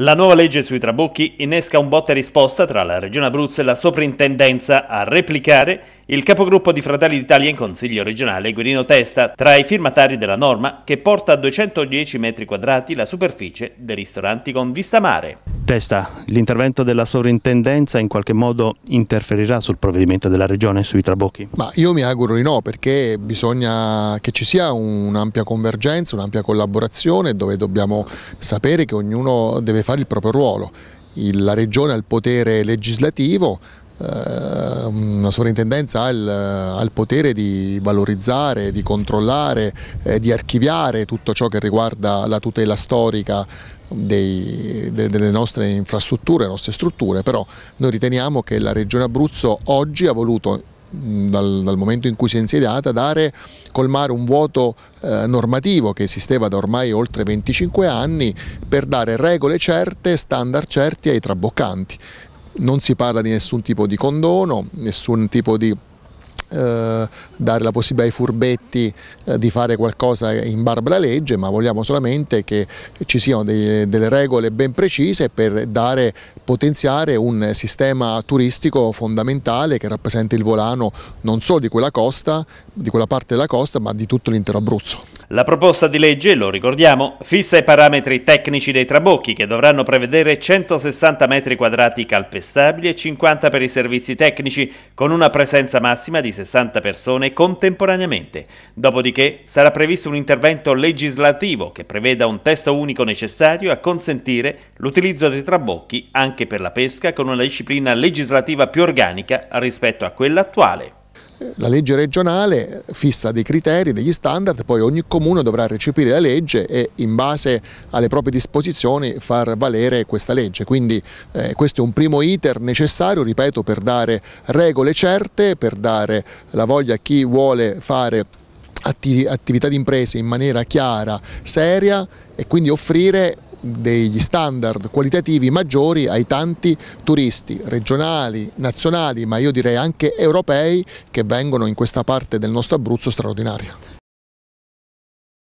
La nuova legge sui trabocchi innesca un botta e risposta tra la Regione Abruzzo e la Soprintendenza a replicare il capogruppo di Fratelli d'Italia in Consiglio regionale Guerino Testa, tra i firmatari della norma che porta a 210 metri quadrati la superficie dei ristoranti con vista mare testa. L'intervento della sovrintendenza in qualche modo interferirà sul provvedimento della Regione sui trabocchi? Ma io mi auguro di no perché bisogna che ci sia un'ampia convergenza, un'ampia collaborazione dove dobbiamo sapere che ognuno deve fare il proprio ruolo. La Regione ha il potere legislativo, Ehm, la sovrintendenza ha il, ha il, potere di valorizzare, di controllare, eh, di archiviare tutto ciò che riguarda la tutela storica dei, de, delle nostre infrastrutture, le nostre strutture, però noi riteniamo che la Regione Abruzzo oggi ha voluto dal, dal, momento in cui si è insediata, dare, colmare un vuoto eh, normativo che esisteva da ormai oltre 25 anni per dare regole certe, standard certi ai traboccanti non si parla di nessun tipo di condono, nessun tipo di eh, dare la possibilità ai furbetti eh, di fare qualcosa in barba alla legge, ma vogliamo solamente che ci siano dei, delle regole ben precise per dare, potenziare un sistema turistico fondamentale che rappresenta il volano non solo di quella costa, di quella parte della costa, ma di tutto l'intero Abruzzo. La proposta di legge, lo ricordiamo, fissa i parametri tecnici dei trabocchi che dovranno prevedere 160 metri quadrati calpestabili e 50 per i servizi tecnici, con una presenza massima di 60 persone contemporaneamente. Dopodiché sarà previsto un intervento legislativo che preveda un testo unico necessario a consentire l'utilizzo dei trabocchi anche per la pesca con una disciplina legislativa più organica rispetto a quella attuale. La legge regionale fissa dei criteri, degli standard, poi ogni comune dovrà recepire la legge e in base alle proprie disposizioni far valere questa legge. Quindi eh, questo è un primo iter necessario, ripeto, per dare regole certe, per dare la voglia a chi vuole fare attività di imprese in maniera chiara, seria e quindi offrire degli standard qualitativi maggiori ai tanti turisti regionali, nazionali, ma io direi anche europei che vengono in questa parte del nostro Abruzzo straordinaria.